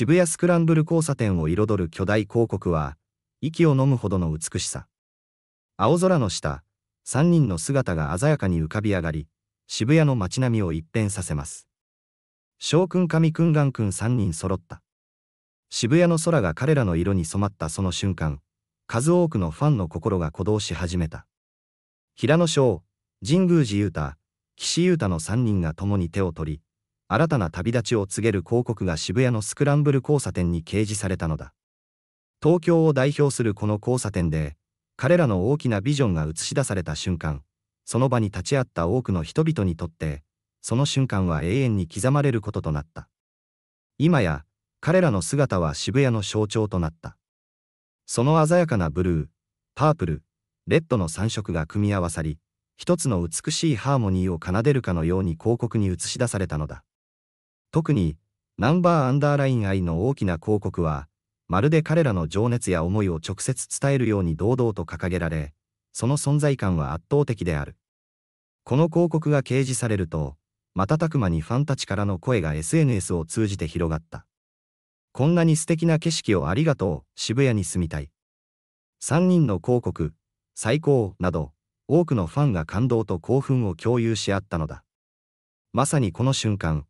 渋谷スクランブル交差点を彩る巨大広告は、息を呑むほどの美しさ。青空の下、3人の姿が鮮やかに浮かび上がり、渋谷の街並みを一変させます。翔くん神くんがんくん3人揃った。渋谷の空が彼らの色に染まったその瞬間、数多くのファンの心が鼓動し始めた。平野翔、神宮寺勇太、岸優太の3人が共に手を取り、新たな旅立ちを告げる広告が渋谷のスクランブル交差点に掲示されたのだ。東京を代表するこの交差点で、彼らの大きなビジョンが映し出された瞬間、その場に立ち会った多くの人々にとって、その瞬間は永遠に刻まれることとなった。今や、彼らの姿は渋谷の象徴となった。その鮮やかなブルー、パープル、レッドの3色が組み合わさり、一つの美しいハーモニーを奏でるかのように広告に映し出されたのだ。特に、ナンバーアンダーライン愛の大きな広告は、まるで彼らの情熱や思いを直接伝えるように堂々と掲げられ、その存在感は圧倒的である。この広告が掲示されると、瞬く間にファンたちからの声が SNS を通じて広がった。こんなに素敵な景色をありがとう、渋谷に住みたい。3人の広告、最高、など、多くのファンが感動と興奮を共有し合ったのだ。まさにこの瞬間、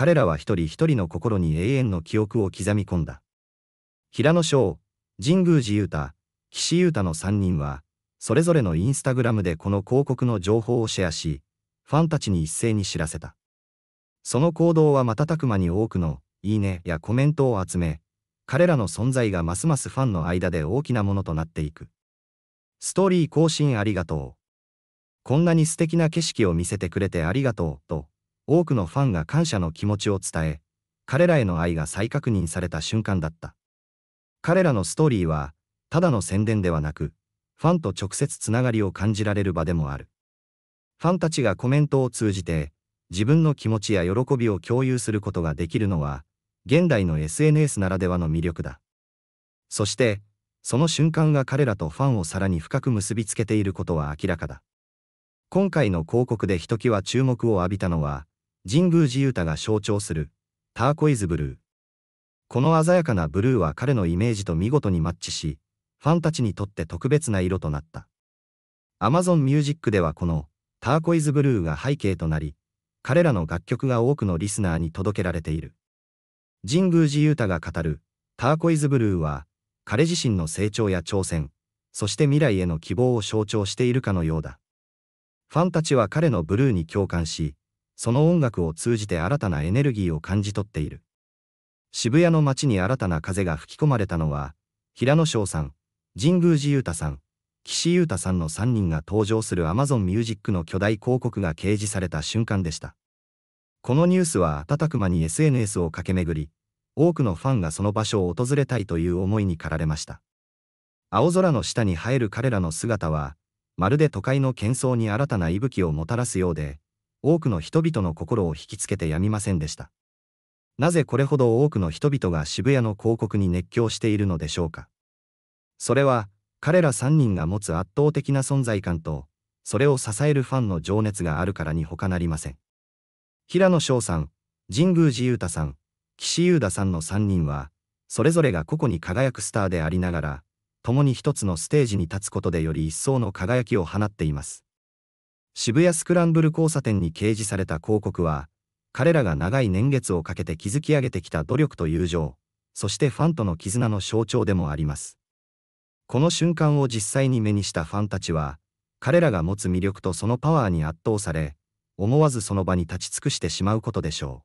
彼らは一人一人の心に永遠の記憶を刻み込んだ。平野翔、神宮寺雄太、岸優太の3人は、それぞれのインスタグラムでこの広告の情報をシェアし、ファンたちに一斉に知らせた。その行動は瞬く間に多くの、いいねやコメントを集め、彼らの存在がますますファンの間で大きなものとなっていく。ストーリー更新ありがとう。こんなに素敵な景色を見せてくれてありがとう、と多くのファンが感謝の気持ちを伝え、彼らへの愛が再確認された瞬間だった。彼らのストーリーは、ただの宣伝ではなく、ファンと直接つながりを感じられる場でもある。ファンたちがコメントを通じて、自分の気持ちや喜びを共有することができるのは、現代の SNS ならではの魅力だ。そして、その瞬間が彼らとファンをさらに深く結びつけていることは明らかだ。今回の広告でひときわ注目を浴びたのは、神宮寺太が象徴する、ターコイズブルー。この鮮やかなブルーは彼のイメージと見事にマッチし、ファンたちにとって特別な色となった。Amazon Music ではこの、ターコイズブルーが背景となり、彼らの楽曲が多くのリスナーに届けられている。神宮寺勇太が語る、ターコイズブルーは、彼自身の成長や挑戦、そして未来への希望を象徴しているかのようだ。ファンたちは彼のブルーに共感し、その音楽を通じて新たなエネルギーを感じ取っている。渋谷の街に新たな風が吹き込まれたのは、平野翔さん、神宮寺裕太さん、岸優太さんの3人が登場する Amazon Music の巨大広告が掲示された瞬間でした。このニュースは瞬く間に SNS を駆け巡り、多くのファンがその場所を訪れたいという思いに駆られました。青空の下に映える彼らの姿は、まるで都会の喧騒に新たな息吹をもたらすようで、多くの人々の心を引きつけてやみませんでした。なぜこれほど多くの人々が渋谷の広告に熱狂しているのでしょうか。それは、彼ら3人が持つ圧倒的な存在感と、それを支えるファンの情熱があるからに他なりません。平野翔さん、神宮寺勇太さん、岸優太さんの3人は、それぞれが個々に輝くスターでありながら、共に一つのステージに立つことでより一層の輝きを放っています。渋谷スクランブル交差点に掲示された広告は、彼らが長い年月をかけて築き上げてきた努力と友情、そしてファンとの絆の象徴でもあります。この瞬間を実際に目にしたファンたちは、彼らが持つ魅力とそのパワーに圧倒され、思わずその場に立ち尽くしてしまうことでしょう。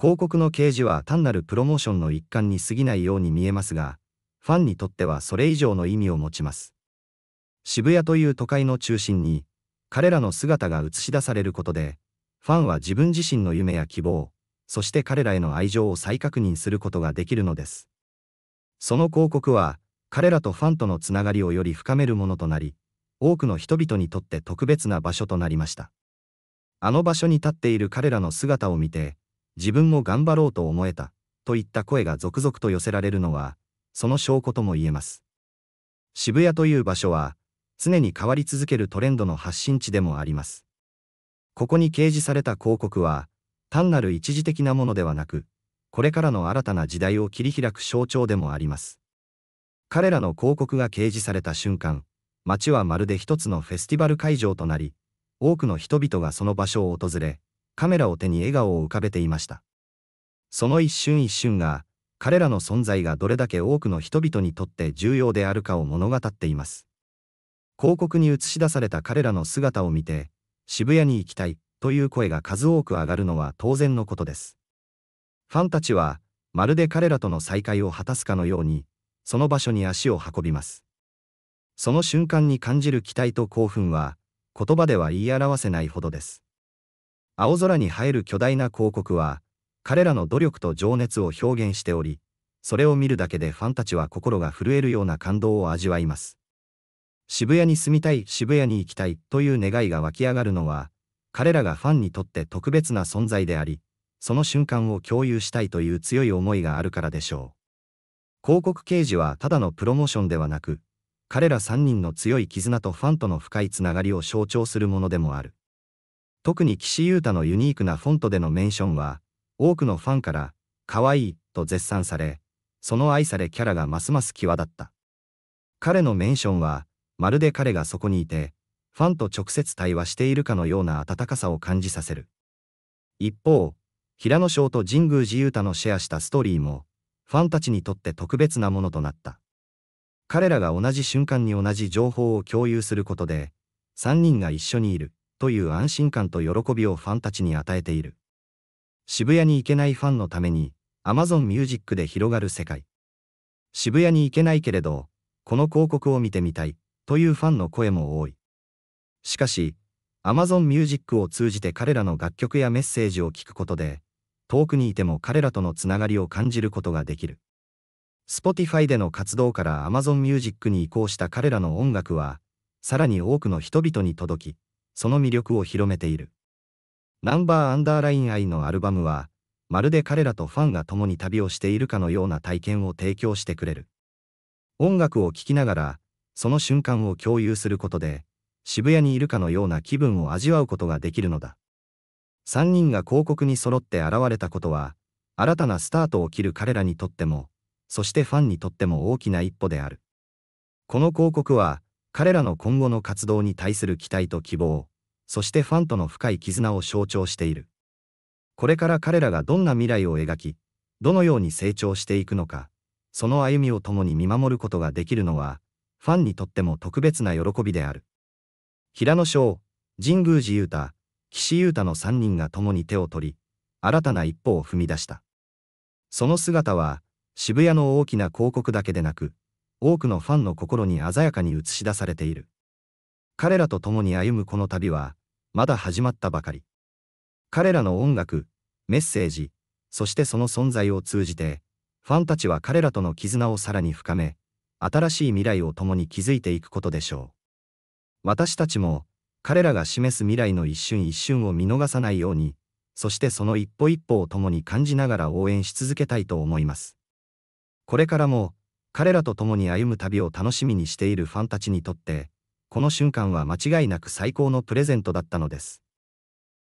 広告の掲示は単なるプロモーションの一環に過ぎないように見えますが、ファンにとってはそれ以上の意味を持ちます。渋谷という都会の中心に、彼らの姿が映し出されることで、ファンは自分自身の夢や希望、そして彼らへの愛情を再確認することができるのです。その広告は、彼らとファンとのつながりをより深めるものとなり、多くの人々にとって特別な場所となりました。あの場所に立っている彼らの姿を見て、自分も頑張ろうと思えた、といった声が続々と寄せられるのは、その証拠とも言えます。渋谷という場所は、常に変わり続けるトレンドの発信地でもあります。ここに掲示された広告は、単なる一時的なものではなく、これからの新たな時代を切り開く象徴でもあります。彼らの広告が掲示された瞬間、街はまるで一つのフェスティバル会場となり、多くの人々がその場所を訪れ、カメラを手に笑顔を浮かべていました。その一瞬一瞬が、彼らの存在がどれだけ多くの人々にとって重要であるかを物語っています。広告に映し出された彼らの姿を見て、渋谷に行きたいという声が数多く上がるのは当然のことです。ファンたちは、まるで彼らとの再会を果たすかのように、その場所に足を運びます。その瞬間に感じる期待と興奮は、言葉では言い表せないほどです。青空に映える巨大な広告は、彼らの努力と情熱を表現しており、それを見るだけでファンたちは心が震えるような感動を味わいます。渋谷に住みたい、渋谷に行きたいという願いが湧き上がるのは、彼らがファンにとって特別な存在であり、その瞬間を共有したいという強い思いがあるからでしょう。広告掲示はただのプロモーションではなく、彼ら3人の強い絆とファンとの深いつながりを象徴するものでもある。特に岸優太のユニークなフォントでのメンションは、多くのファンから、可愛いと絶賛され、その愛されキャラがますます際立った。彼のメンションは、まるで彼がそこにいて、ファンと直接対話しているかのような温かさを感じさせる。一方、平野翔と神宮寺雄太のシェアしたストーリーも、ファンたちにとって特別なものとなった。彼らが同じ瞬間に同じ情報を共有することで、3人が一緒にいるという安心感と喜びをファンたちに与えている。渋谷に行けないファンのために、Amazon Music で広がる世界。渋谷に行けないけれど、この広告を見てみたいというファンの声も多い。しかし、Amazon Music を通じて彼らの楽曲やメッセージを聞くことで、遠くにいても彼らとのつながりを感じることができる。Spotify での活動から Amazon Music に移行した彼らの音楽は、さらに多くの人々に届き、その魅力を広めている。ナンバーアンダーライン愛のアルバムは、まるで彼らとファンが共に旅をしているかのような体験を提供してくれる。音楽を聴きながら、その瞬間を共有することで、渋谷にいるかのような気分を味わうことができるのだ。3人が広告に揃って現れたことは、新たなスタートを切る彼らにとっても、そしてファンにとっても大きな一歩である。この広告は、彼らの今後の活動に対する期待と希望、そしてファンとの深い絆を象徴している。これから彼らがどんな未来を描き、どのように成長していくのか、その歩みを共に見守ることができるのは、ファンにとっても特別な喜びである。平野翔、神宮寺雄太、岸優太の3人が共に手を取り、新たな一歩を踏み出した。その姿は、渋谷の大きな広告だけでなく、多くのファンの心に鮮やかに映し出されている。彼らと共に歩むこの旅は、まだ始まったばかり。彼らの音楽、メッセージ、そしてその存在を通じて、ファンたちは彼らとの絆をさらに深め、新しい未来を共に築いていくことでしょう。私たちも、彼らが示す未来の一瞬一瞬を見逃さないように、そしてその一歩一歩を共に感じながら応援し続けたいと思います。これからも、彼らと共に歩む旅を楽しみにしているファンたちにとって、この瞬間は間違いなく最高のプレゼントだったのです。